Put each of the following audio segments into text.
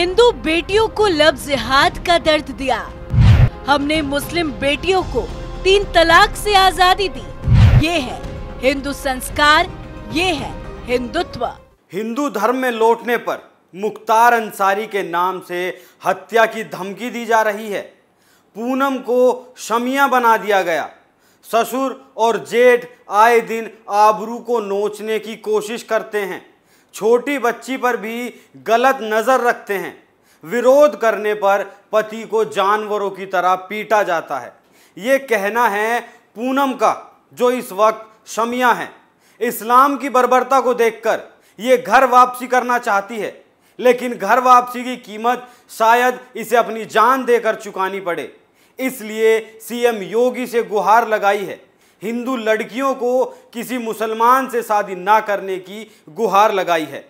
हिंदू बेटियों को लफ्ज जिहाद का दर्द दिया हमने मुस्लिम बेटियों को तीन तलाक से आजादी दी ये है हिंदू संस्कार ये है हिंदुत्व हिंदू धर्म में लौटने पर मुख्तार अंसारी के नाम से हत्या की धमकी दी जा रही है पूनम को शमिया बना दिया गया ससुर और जेठ आए दिन आबरू को नोचने की कोशिश करते हैं छोटी बच्ची पर भी गलत नज़र रखते हैं विरोध करने पर पति को जानवरों की तरह पीटा जाता है ये कहना है पूनम का जो इस वक्त शमिया है इस्लाम की बर्बरता को देखकर ये घर वापसी करना चाहती है लेकिन घर वापसी की कीमत शायद इसे अपनी जान देकर चुकानी पड़े इसलिए सीएम योगी से गुहार लगाई है हिंदू लड़कियों को किसी मुसलमान से शादी ना करने की गुहार लगाई है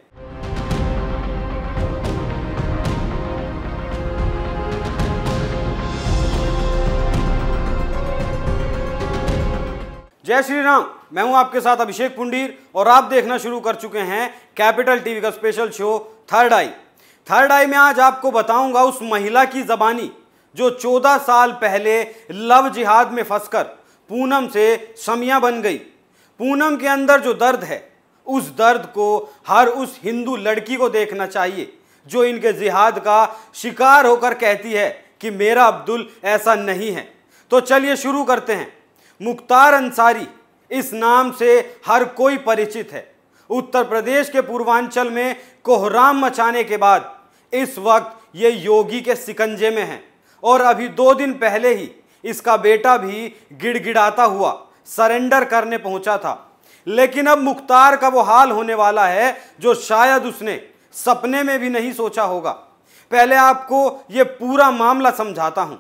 जय श्री राम मैं हूं आपके साथ अभिषेक पुंडीर और आप देखना शुरू कर चुके हैं कैपिटल टीवी का special show third eye third eye में आज आपको बताऊंगा उस महिला की जबानी जो 14 साल पहले लव जिहाद में फंसकर पूनम से समिया बन गई पूनम के अंदर जो दर्द है उस दर्द को हर उस हिंदू लड़की को देखना चाहिए जो इनके जिहाद का शिकार होकर कहती है कि मेरा अब्दुल ऐसा नहीं है तो चलिए शुरू करते हैं मुख्तार अंसारी इस नाम से हर कोई परिचित है उत्तर प्रदेश के पूर्वांचल में कोहराम मचाने के बाद इस वक्त ये योगी के सिकंजे में हैं और अभी दो दिन पहले ही इसका बेटा भी गिड़गिड़ाता हुआ सरेंडर करने पहुंचा था लेकिन अब मुख्तार का वो हाल होने वाला है जो शायद उसने सपने में भी नहीं सोचा होगा पहले आपको ये पूरा मामला समझाता हूँ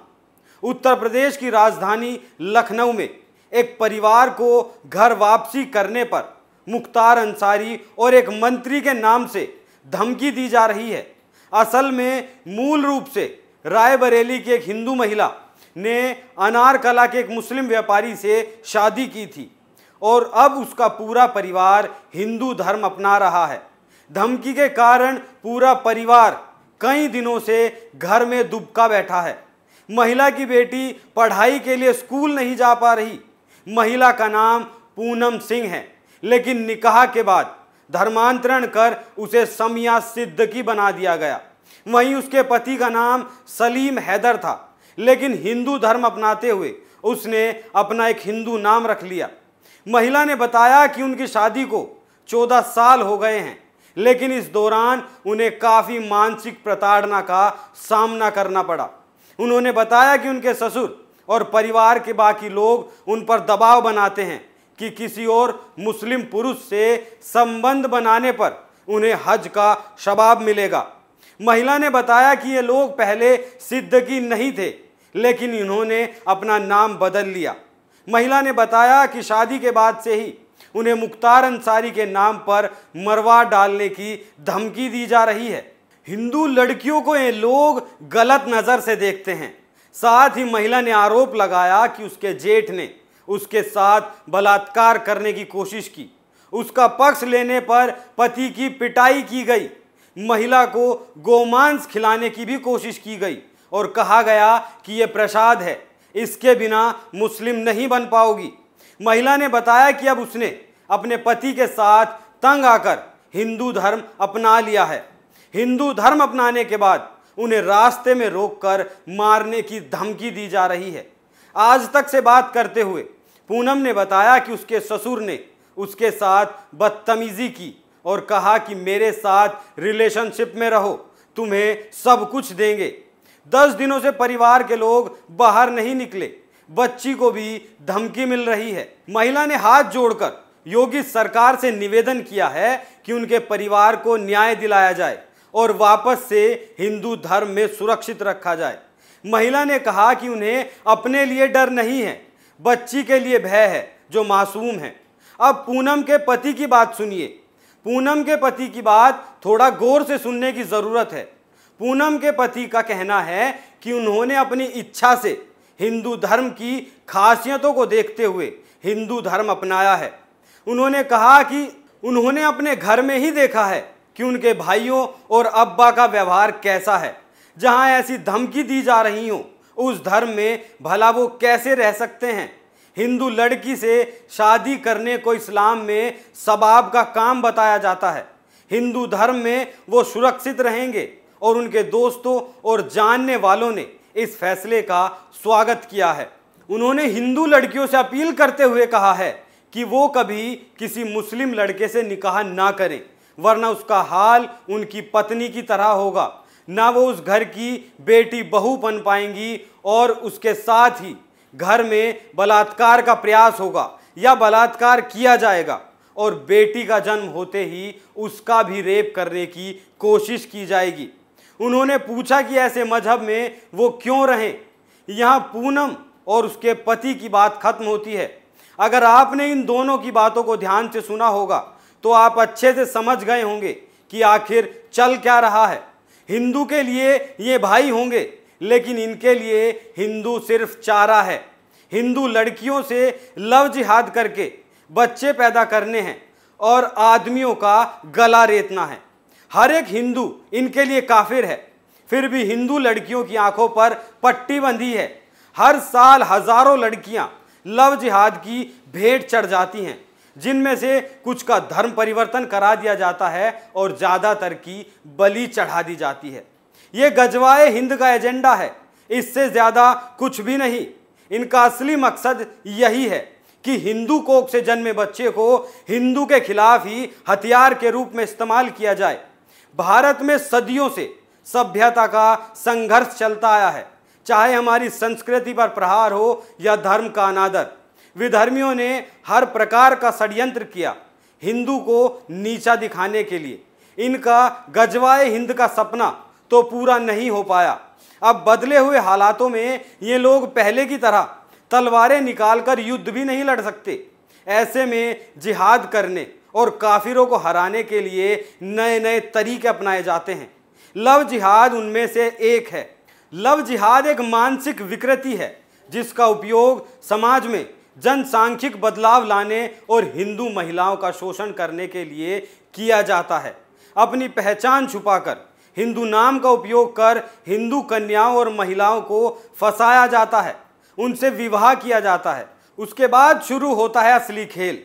उत्तर प्रदेश की राजधानी लखनऊ में एक परिवार को घर वापसी करने पर मुख्तार अंसारी और एक मंत्री के नाम से धमकी दी जा रही है असल में मूल रूप से रायबरेली की एक हिंदू महिला ने अनारकला के एक मुस्लिम व्यापारी से शादी की थी और अब उसका पूरा परिवार हिंदू धर्म अपना रहा है धमकी के कारण पूरा परिवार कई दिनों से घर में दुबका बैठा है महिला की बेटी पढ़ाई के लिए स्कूल नहीं जा पा रही महिला का नाम पूनम सिंह है लेकिन निकाह के बाद धर्मांतरण कर उसे समिया सिद्दकी बना दिया गया वहीं उसके पति का नाम सलीम हैदर था लेकिन हिंदू धर्म अपनाते हुए उसने अपना एक हिंदू नाम रख लिया महिला ने बताया कि उनकी शादी को चौदह साल हो गए हैं लेकिन इस दौरान उन्हें काफ़ी मानसिक प्रताड़ना का सामना करना पड़ा उन्होंने बताया कि उनके ससुर और परिवार के बाकी लोग उन पर दबाव बनाते हैं कि किसी और मुस्लिम पुरुष से संबंध बनाने पर उन्हें हज का शबाब मिलेगा महिला ने बताया कि ये लोग पहले सिद्दकी नहीं थे लेकिन इन्होंने अपना नाम बदल लिया महिला ने बताया कि शादी के बाद से ही उन्हें मुख्तार अंसारी के नाम पर मरवा डालने की धमकी दी जा रही है हिंदू लड़कियों को ये लोग गलत नज़र से देखते हैं साथ ही महिला ने आरोप लगाया कि उसके जेठ ने उसके साथ बलात्कार करने की कोशिश की उसका पक्ष लेने पर पति की पिटाई की गई महिला को गोमांस खिलाने की भी कोशिश की गई और कहा गया कि यह प्रसाद है इसके बिना मुस्लिम नहीं बन पाओगी महिला ने बताया कि अब उसने अपने पति के साथ तंग आकर हिंदू धर्म अपना लिया है हिंदू धर्म अपनाने के बाद उन्हें रास्ते में रोककर मारने की धमकी दी जा रही है आज तक से बात करते हुए पूनम ने बताया कि उसके ससुर ने उसके साथ बदतमीजी की और कहा कि मेरे साथ रिलेशनशिप में रहो तुम्हें सब कुछ देंगे दस दिनों से परिवार के लोग बाहर नहीं निकले बच्ची को भी धमकी मिल रही है महिला ने हाथ जोड़कर योगी सरकार से निवेदन किया है कि उनके परिवार को न्याय दिलाया जाए और वापस से हिंदू धर्म में सुरक्षित रखा जाए महिला ने कहा कि उन्हें अपने लिए डर नहीं है बच्ची के लिए भय है जो मासूम है अब पूनम के पति की बात सुनिए पूनम के पति की बात थोड़ा गौर से सुनने की ज़रूरत है पूनम के पति का कहना है कि उन्होंने अपनी इच्छा से हिंदू धर्म की खासियतों को देखते हुए हिंदू धर्म अपनाया है उन्होंने कहा कि उन्होंने अपने घर में ही देखा है कि उनके भाइयों और अब्बा का व्यवहार कैसा है जहां ऐसी धमकी दी जा रही हो उस धर्म में भला वो कैसे रह सकते हैं हिंदू लड़की से शादी करने को इस्लाम में सबाब का काम बताया जाता है हिंदू धर्म में वो सुरक्षित रहेंगे और उनके दोस्तों और जानने वालों ने इस फैसले का स्वागत किया है उन्होंने हिंदू लड़कियों से अपील करते हुए कहा है कि वो कभी किसी मुस्लिम लड़के से निकाह ना करें वरना उसका हाल उनकी पत्नी की तरह होगा ना वो उस घर की बेटी बहू बन पाएंगी और उसके साथ ही घर में बलात्कार का प्रयास होगा या बलात्कार किया जाएगा और बेटी का जन्म होते ही उसका भी रेप करने की कोशिश की जाएगी उन्होंने पूछा कि ऐसे मजहब में वो क्यों रहें यहाँ पूनम और उसके पति की बात खत्म होती है अगर आपने इन दोनों की बातों को ध्यान से सुना होगा तो आप अच्छे से समझ गए होंगे कि आखिर चल क्या रहा है हिंदू के लिए ये भाई होंगे लेकिन इनके लिए हिंदू सिर्फ चारा है हिंदू लड़कियों से लव जिहाद करके बच्चे पैदा करने हैं और आदमियों का गला रेतना है हर एक हिंदू इनके लिए काफिर है फिर भी हिंदू लड़कियों की आंखों पर पट्टी बंधी है हर साल हजारों लड़कियां लव जिहाद की भेंट चढ़ जाती हैं जिनमें से कुछ का धर्म परिवर्तन करा दिया जाता है और ज़्यादातर की बलि चढ़ा दी जाती है ये गजवाए हिंद का एजेंडा है इससे ज़्यादा कुछ भी नहीं इनका असली मकसद यही है कि हिंदू कोख से जन्मे बच्चे को हिंदू के खिलाफ ही हथियार के रूप में इस्तेमाल किया जाए भारत में सदियों से सभ्यता का संघर्ष चलता आया है चाहे हमारी संस्कृति पर प्रहार हो या धर्म का अनादर विधर्मियों ने हर प्रकार का षड्यंत्र किया हिंदू को नीचा दिखाने के लिए इनका गजवाए हिंद का सपना तो पूरा नहीं हो पाया अब बदले हुए हालातों में ये लोग पहले की तरह तलवारें निकालकर युद्ध भी नहीं लड़ सकते ऐसे में जिहाद करने और काफिरों को हराने के लिए नए नए तरीके अपनाए जाते हैं लव जिहाद उनमें से एक है लव जिहाद एक मानसिक विकृति है जिसका उपयोग समाज में जनसांख्यिक बदलाव लाने और हिंदू महिलाओं का शोषण करने के लिए किया जाता है अपनी पहचान छुपाकर हिंदू नाम का उपयोग कर हिंदू कन्याओं और महिलाओं को फंसाया जाता है उनसे विवाह किया जाता है उसके बाद शुरू होता है असली खेल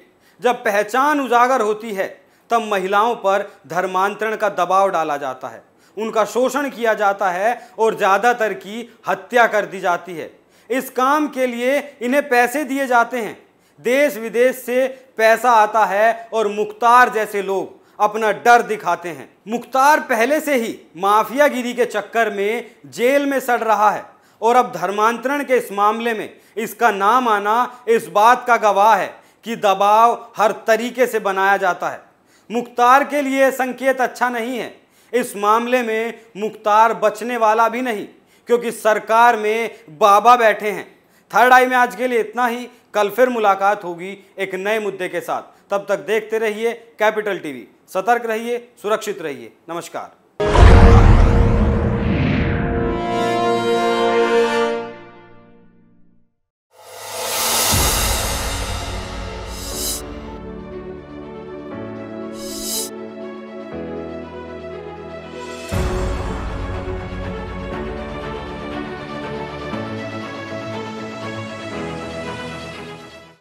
जब पहचान उजागर होती है तब महिलाओं पर धर्मांतरण का दबाव डाला जाता है उनका शोषण किया जाता है और ज़्यादातर की हत्या कर दी जाती है इस काम के लिए इन्हें पैसे दिए जाते हैं देश विदेश से पैसा आता है और मुख्तार जैसे लोग अपना डर दिखाते हैं मुख्तार पहले से ही माफियागिरी के चक्कर में जेल में सड़ रहा है और अब धर्मांतरण के इस मामले में इसका नाम आना इस बात का गवाह है कि दबाव हर तरीके से बनाया जाता है मुख्तार के लिए संकेत अच्छा नहीं है इस मामले में मुख्तार बचने वाला भी नहीं क्योंकि सरकार में बाबा बैठे हैं थर्ड आई में आज के लिए इतना ही कल फिर मुलाकात होगी एक नए मुद्दे के साथ तब तक देखते रहिए कैपिटल टीवी सतर्क रहिए सुरक्षित रहिए नमस्कार